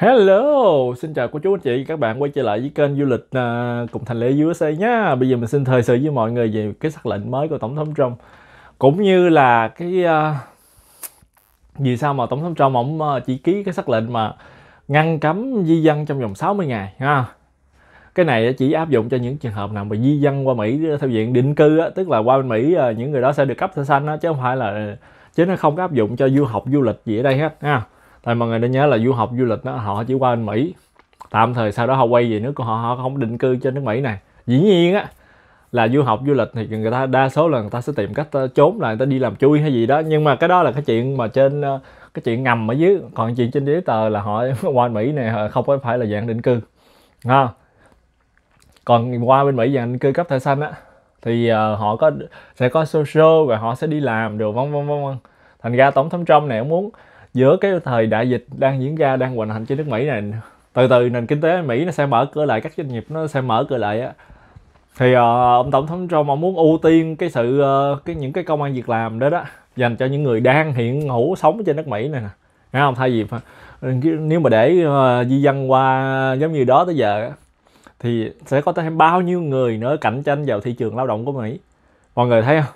Hello, xin chào cô chú anh chị các bạn quay trở lại với kênh du lịch uh, cùng thành lễ USA nhá. Bây giờ mình xin thời sự với mọi người về cái sắc lệnh mới của tổng thống Trump cũng như là cái uh, vì sao mà tổng thống Trump ổng à, chỉ ký cái sắc lệnh mà ngăn cấm di dân trong vòng 60 ngày ha. Cái này chỉ áp dụng cho những trường hợp nào mà di dân qua Mỹ theo diện định cư á, tức là qua bên Mỹ những người đó sẽ được cấp thẻ xanh á chứ không phải là chứ nó không có áp dụng cho du học du lịch gì ở đây hết ha tại mọi người đã nhớ là du học du lịch đó, họ chỉ qua bên mỹ tạm thời sau đó họ quay về nước của họ họ không định cư trên nước mỹ này dĩ nhiên á là du học du lịch thì người ta đa số là người ta sẽ tìm cách ờ, trốn là người ta đi làm chui hay gì đó nhưng mà cái đó là cái chuyện mà trên ờ, cái chuyện ngầm ở dưới còn chuyện trên giấy tờ là họ qua mỹ này không có phải là dạng định cư ha còn qua bên mỹ dạng định cư cấp thẻ xanh á thì ờ, họ có sẽ có social và họ sẽ đi làm đồ vân vân vân vân thành ra tổng thống trump này muốn giữa cái thời đại dịch đang diễn ra đang hoành hành trên nước Mỹ này từ từ nền kinh tế Mỹ nó sẽ mở cửa lại các doanh nghiệp nó sẽ mở cửa lại á thì uh, ông tổng thống Trump ông muốn ưu tiên cái sự uh, cái những cái công an việc làm đó đó dành cho những người đang hiện hữu sống trên đất Mỹ này nè nghe không thay vì nếu mà để uh, di dân qua giống như đó tới giờ thì sẽ có thêm bao nhiêu người nữa cạnh tranh vào thị trường lao động của Mỹ mọi người thấy không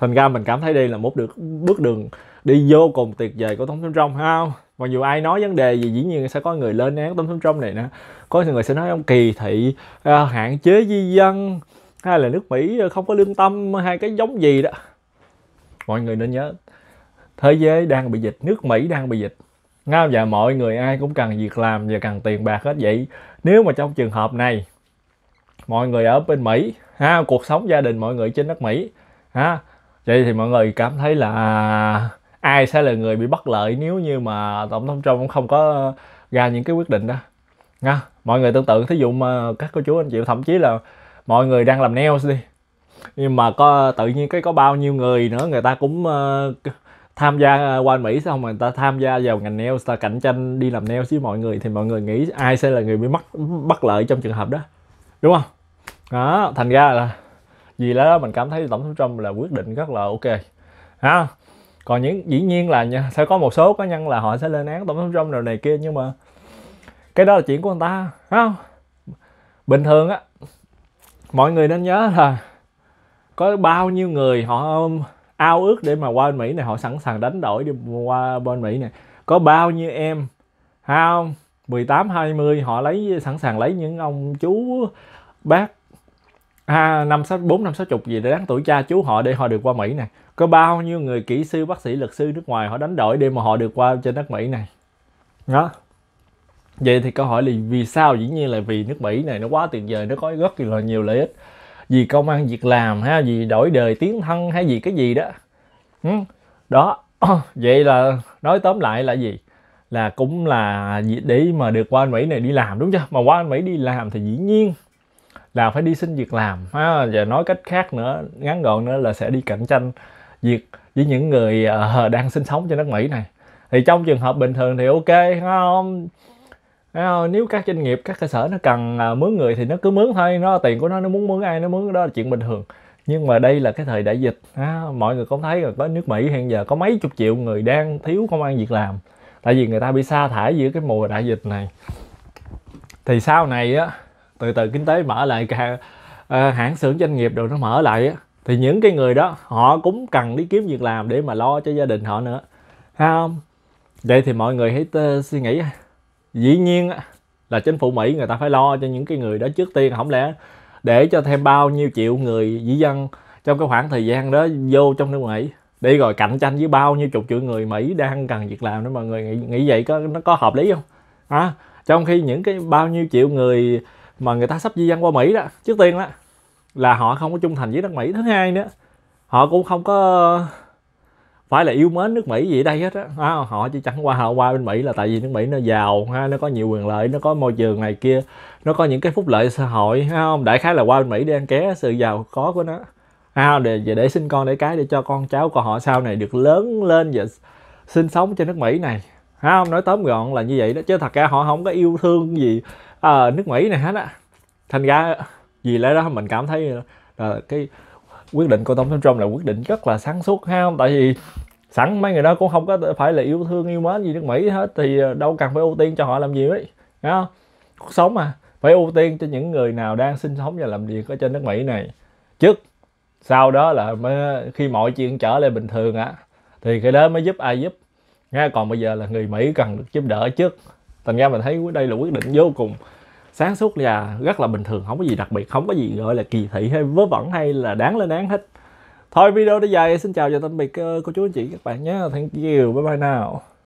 thành ra mình cảm thấy đây là một được bước đường đi vô cùng tuyệt vời của tổng thống Trump ha không? Mặc dù ai nói vấn đề gì dĩ nhiên sẽ có người lên án tổng thống Trump này nè Có người sẽ nói ông kỳ thị, à, hạn chế di dân Hay là nước Mỹ không có lương tâm hay cái giống gì đó Mọi người nên nhớ Thế giới đang bị dịch, nước Mỹ đang bị dịch Nga và mọi người ai cũng cần việc làm và cần tiền bạc hết vậy Nếu mà trong trường hợp này Mọi người ở bên Mỹ ha, Cuộc sống gia đình mọi người trên đất Mỹ ha vậy thì mọi người cảm thấy là ai sẽ là người bị bất lợi nếu như mà tổng thống trump cũng không có ra những cái quyết định đó nha mọi người tương tự thí dụ mà các cô chú anh chị thậm chí là mọi người đang làm nails đi nhưng mà có tự nhiên cái có bao nhiêu người nữa người ta cũng uh, tham gia ờ, qua Mỹ xong mà người ta tham gia vào ngành nails ta cạnh tranh đi làm nails với mọi người thì mọi người nghĩ ai sẽ là người bị mất bất lợi trong trường hợp đó đúng không đó thành ra là vì lẽ đó mình cảm thấy tổng thống Trump là quyết định rất là ok ha còn những dĩ nhiên là sẽ có một số cá nhân là họ sẽ lên án tổng thống Trump rồi này kia nhưng mà cái đó là chuyện của người ta ha bình thường á mọi người nên nhớ là có bao nhiêu người họ um, ao ước để mà qua bên Mỹ này họ sẵn sàng đánh đổi đi qua bên Mỹ này có bao nhiêu em không 18 20 họ lấy sẵn sàng lấy những ông chú bác à, năm sáu bốn năm sáu chục gì để đáng tuổi cha chú họ để họ được qua mỹ này có bao nhiêu người kỹ sư bác sĩ luật sư nước ngoài họ đánh đổi để mà họ được qua trên đất mỹ này đó vậy thì câu hỏi là vì sao dĩ nhiên là vì nước mỹ này nó quá tuyệt vời nó có rất là nhiều lợi ích vì công ăn việc làm ha vì đổi đời tiến thân hay gì cái gì đó đó vậy là nói tóm lại là gì là cũng là để mà được qua anh Mỹ này đi làm đúng chưa mà qua anh Mỹ đi làm thì dĩ nhiên là phải đi xin việc làm ha và nói cách khác nữa ngắn gọn nữa là sẽ đi cạnh tranh việc với những người uh, đang sinh sống trên đất Mỹ này thì trong trường hợp bình thường thì ok không nếu các doanh nghiệp các cơ sở nó cần uh, mướn người thì nó cứ mướn thôi nó tiền của nó nó muốn mướn ai nó mướn đó là chuyện bình thường nhưng mà đây là cái thời đại dịch mọi người cũng thấy rồi có nước Mỹ hiện giờ có mấy chục triệu người đang thiếu công an việc làm tại vì người ta bị sa thải giữa cái mùa đại dịch này thì sau này á từ từ kinh tế mở lại cả ờ, hãng xưởng doanh nghiệp đồ nó mở lại thì những cái người đó họ cũng cần đi kiếm việc làm để mà lo cho gia đình họ nữa ha không vậy thì mọi người hãy ờ, suy nghĩ dĩ nhiên là chính phủ mỹ người ta phải lo cho những cái người đó trước tiên không lẽ để cho thêm bao nhiêu triệu người dĩ dân trong cái khoảng thời gian đó vô trong nước mỹ để rồi cạnh tranh với bao nhiêu chục triệu người mỹ đang cần việc làm nữa, mọi người nghĩ, nghĩ vậy có nó có hợp lý không hả à, trong khi những cái bao nhiêu triệu người mà người ta sắp di dân qua Mỹ đó trước tiên đó là họ không có trung thành với nước Mỹ thứ hai nữa họ cũng không có phải là yêu mến nước Mỹ gì đây hết á à, họ chỉ chẳng qua họ qua bên Mỹ là tại vì nước Mỹ nó giàu ha nó có nhiều quyền lợi nó có môi trường này kia nó có những cái phúc lợi xã hội ha không đại khái là qua bên Mỹ để ăn ké sự giàu có của nó ha để để sinh con để cái để cho con cháu của họ sau này được lớn lên và sinh sống trên nước Mỹ này ha không nói tóm gọn là như vậy đó chứ thật ra họ không có yêu thương gì ở ờ, nước Mỹ này hết á thành ra vì lẽ đó mình cảm thấy là cái quyết định của tổng thống Trump là quyết định rất là sáng suốt ha không tại vì sẵn mấy người đó cũng không có phải là yêu thương yêu mến gì nước Mỹ hết thì đâu cần phải ưu tiên cho họ làm gì ấy cuộc sống mà phải ưu tiên cho những người nào đang sinh sống và làm việc ở trên nước Mỹ này trước sau đó là mới, khi mọi chuyện trở lại bình thường á thì cái đó mới giúp ai giúp nha còn bây giờ là người Mỹ cần được giúp đỡ trước thành ra mình thấy đây là quyết định vô cùng sáng suốt và rất là bình thường không có gì đặc biệt không có gì gọi là kỳ thị hay vớ vẩn hay là đáng lên án hết thôi video đã dài xin chào và tạm biệt ờ, cô chú anh chị các bạn nhé thank you bye bye nào